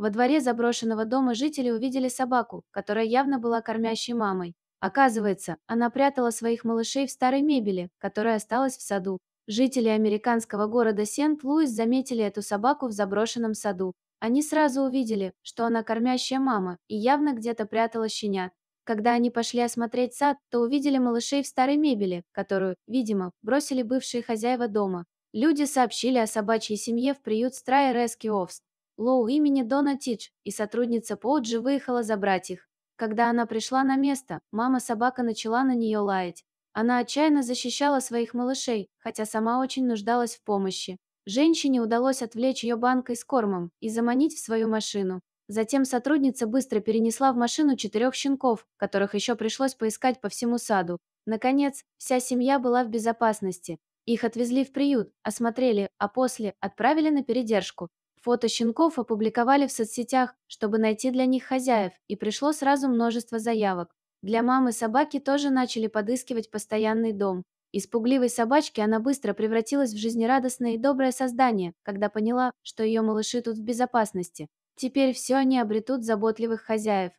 Во дворе заброшенного дома жители увидели собаку, которая явно была кормящей мамой. Оказывается, она прятала своих малышей в старой мебели, которая осталась в саду. Жители американского города Сент-Луис заметили эту собаку в заброшенном саду. Они сразу увидели, что она кормящая мама и явно где-то прятала щенят. Когда они пошли осмотреть сад, то увидели малышей в старой мебели, которую, видимо, бросили бывшие хозяева дома. Люди сообщили о собачьей семье в приют Страя Rescue Овст. Лоу имени Дона Тич, и сотрудница Поуджи выехала забрать их. Когда она пришла на место, мама-собака начала на нее лаять. Она отчаянно защищала своих малышей, хотя сама очень нуждалась в помощи. Женщине удалось отвлечь ее банкой с кормом и заманить в свою машину. Затем сотрудница быстро перенесла в машину четырех щенков, которых еще пришлось поискать по всему саду. Наконец, вся семья была в безопасности. Их отвезли в приют, осмотрели, а после отправили на передержку, Фото щенков опубликовали в соцсетях, чтобы найти для них хозяев, и пришло сразу множество заявок. Для мамы собаки тоже начали подыскивать постоянный дом. Из пугливой собачки она быстро превратилась в жизнерадостное и доброе создание, когда поняла, что ее малыши тут в безопасности. Теперь все они обретут заботливых хозяев.